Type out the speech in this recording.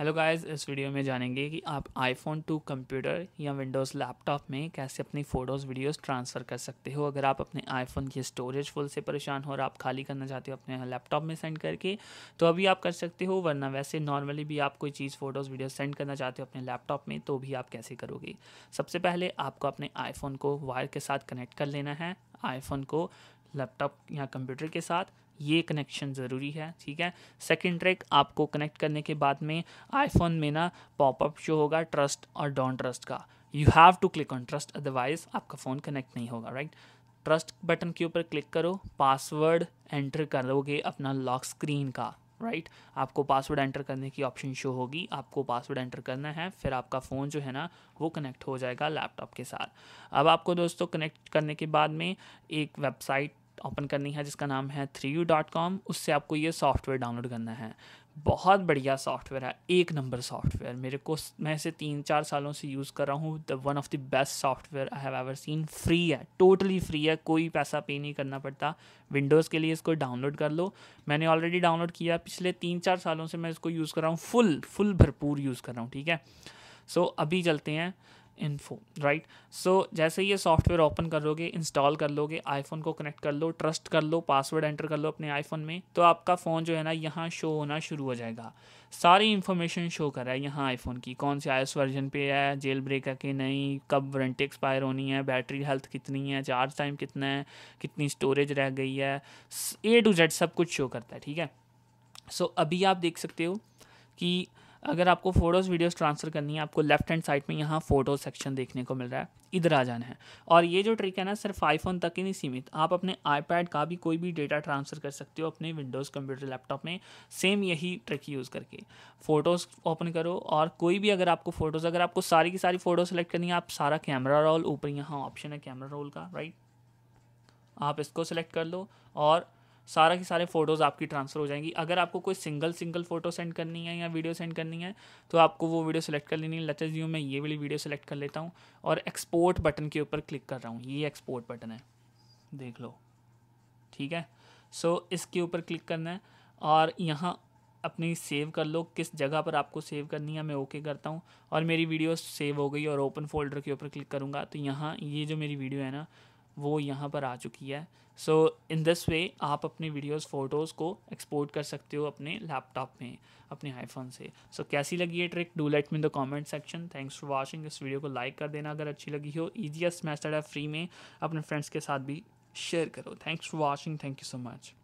Hello guys इस video में जानेंगे कि आप आईफोन टू कंप्यूटर या विंडोज़ लैपटॉप में कैसे अपनी फ़ोटोज़ वीडियोस ट्रांसफ़र कर सकते हो अगर आप अपने आईफोन की स्टोरेज फुल से परेशान हो और आप खाली करना चाहते हो अपने लैपटॉप में सेंड करके तो अभी आप कर सकते हो वरना वैसे नॉर्मली भी आप कोई चीज़ फ़ोटोज़ वीडियो सेंड करना चाहते हो अपने लैपटॉप में तो भी आप कैसे करोगे सबसे पहले आपको अपने आईफोन को वायर के साथ कनेक्ट कर लेना है आईफोन को लैपटॉप या कंप्यूटर के साथ ये कनेक्शन ज़रूरी है ठीक है सेकंड ट्रैक आपको कनेक्ट करने के बाद में आईफोन में ना पॉपअप शो होगा ट्रस्ट और डॉन ट्रस्ट का you have to click on trust otherwise आपका फ़ोन कनेक्ट नहीं होगा राइट ट्रस्ट बटन के ऊपर क्लिक करो पासवर्ड एंटर करोगे अपना लॉक स्क्रीन का राइट right? आपको पासवर्ड एंटर करने की ऑप्शन शो होगी आपको पासवर्ड एंटर करना है फिर आपका फ़ोन जो है ना वो कनेक्ट हो जाएगा लैपटॉप के साथ अब आपको दोस्तों कनेक्ट करने के बाद में एक वेबसाइट ओपन करनी है जिसका नाम है थ्री यू डॉट कॉम उससे आपको ये सॉफ्टवेयर डाउनलोड करना है बहुत बढ़िया सॉफ्टवेयर है एक नंबर सॉफ्टवेयर मेरे को मैं इसे तीन चार सालों से यूज़ कर रहा हूँ the one of the best software I have ever seen free है टोटली फ्री है कोई पैसा पे नहीं करना पड़ता विंडोज़ के लिए इसको डाउनलोड कर लो मैंने ऑलरेडी डाउनलोड किया पिछले तीन चार सालों से मैं इसको यूज़ कर रहा हूँ फुल फुल भरपूर यूज़ कर रहा हूँ ठीक है सो so, अभी चलते हैं इन्फो राइट सो जैसे ये सॉफ्टवेयर ओपन कर लोगे इंस्टॉल कर लोगे आईफोन को कनेक्ट कर लो ट्रस्ट कर लो पासवर्ड एंटर कर लो अपने आईफोन में तो आपका फ़ोन जो है ना यहाँ शो होना शुरू हो जाएगा सारी इन्फॉर्मेशन शो कर रहा है यहाँ आईफोन की कौन से आई वर्जन पे है जेल ब्रेक है कि नहीं कब वारंटी एक्सपायर होनी है बैटरी हेल्थ कितनी है चार्ज टाइम कितना है कितनी स्टोरेज रह गई है ए टू जेड सब कुछ शो करता है ठीक है सो so, अभी आप देख सकते हो कि अगर आपको फ़ोटोज़ वीडियोस ट्रांसफ़र करनी है आपको लेफ्ट हैंड साइड में यहाँ फ़ोटो सेक्शन देखने को मिल रहा है इधर आ जाना है और ये जो ट्रिक है ना सिर्फ आईफोन तक ही नहीं सीमित आप अपने आईपैड का भी कोई भी डेटा ट्रांसफ़र कर सकते हो अपने विंडोज़ कंप्यूटर लैपटॉप में सेम यही ट्रिक यूज़ करके फ़ोटोज़ ओपन करो और कोई भी अगर आपको फ़ोटोज़ अगर आपको सारी की सारी फ़ोटो सेलेक्ट करनी है आप सारा कैमरा रोल ऊपर यहाँ ऑप्शन है कैमरा रोल का राइट आप इसको सेलेक्ट कर लो और सारा की सारे फ़ोटोज़ आपकी ट्रांसफ़र हो जाएंगी अगर आपको कोई सिंगल सिंगल फ़ोटो सेंड करनी है या वीडियो सेंड करनी है तो आपको वो वीडियो सेलेक्ट कर लेनी है लेटेस्ट व्यू मैं ये वाली वीडियो सेलेक्ट कर लेता हूँ और एक्सपोर्ट बटन के ऊपर क्लिक कर रहा हूँ ये एक्सपोर्ट बटन है देख लो ठीक है सो so, इसके ऊपर क्लिक करना है और यहाँ अपनी सेव कर लो किस जगह पर आपको सेव करनी है मैं ओके करता हूँ और मेरी वीडियो सेव हो गई और ओपन फोल्डर के ऊपर क्लिक करूँगा तो यहाँ ये जो मेरी वीडियो है ना वो यहाँ पर आ चुकी है सो इन दिस वे आप अपनी वीडियोस फ़ोटोज़ को एक्सपोर्ट कर सकते हो अपने लैपटॉप में अपने आईफोन से सो so, कैसी लगी ये trick do let me the comment section thanks for watching इस वीडियो को लाइक कर देना अगर अच्छी लगी हो ईजीएस मैथड है फ्री में अपने फ्रेंड्स के साथ भी शेयर करो thanks for watching thank you so much